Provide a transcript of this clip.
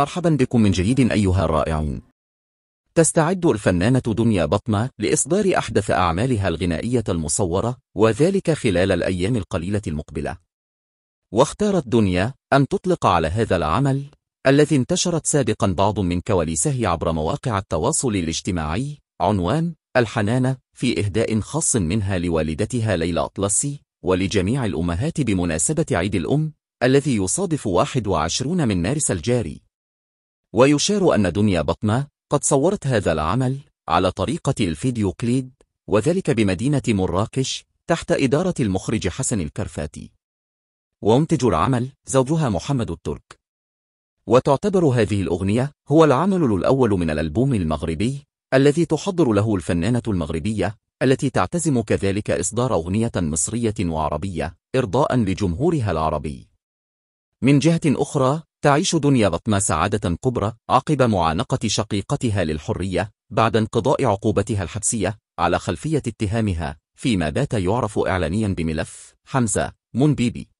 مرحبا بكم من جديد أيها الرائعون تستعد الفنانة دنيا بطمة لإصدار أحدث أعمالها الغنائية المصورة وذلك خلال الأيام القليلة المقبلة واختارت دنيا أن تطلق على هذا العمل الذي انتشرت سابقا بعض من كواليسه عبر مواقع التواصل الاجتماعي عنوان الحنانة في إهداء خاص منها لوالدتها ليلى أطلسي ولجميع الأمهات بمناسبة عيد الأم الذي يصادف 21 من مارس الجاري ويشار أن دنيا بطمة قد صورت هذا العمل على طريقة الفيديو كليب وذلك بمدينة مراكش تحت إدارة المخرج حسن الكرفاتي ومنتج العمل زوجها محمد الترك وتعتبر هذه الأغنية هو العمل الأول من الألبوم المغربي الذي تحضر له الفنانة المغربية التي تعتزم كذلك إصدار أغنية مصرية وعربية إرضاء لجمهورها العربي من جهة أخرى تعيش دنيا بطمة سعادة كبرى عقب معانقة شقيقتها للحرية بعد انقضاء عقوبتها الحبسية على خلفية اتهامها فيما بات يعرف إعلانيا بملف حمزة منبيبي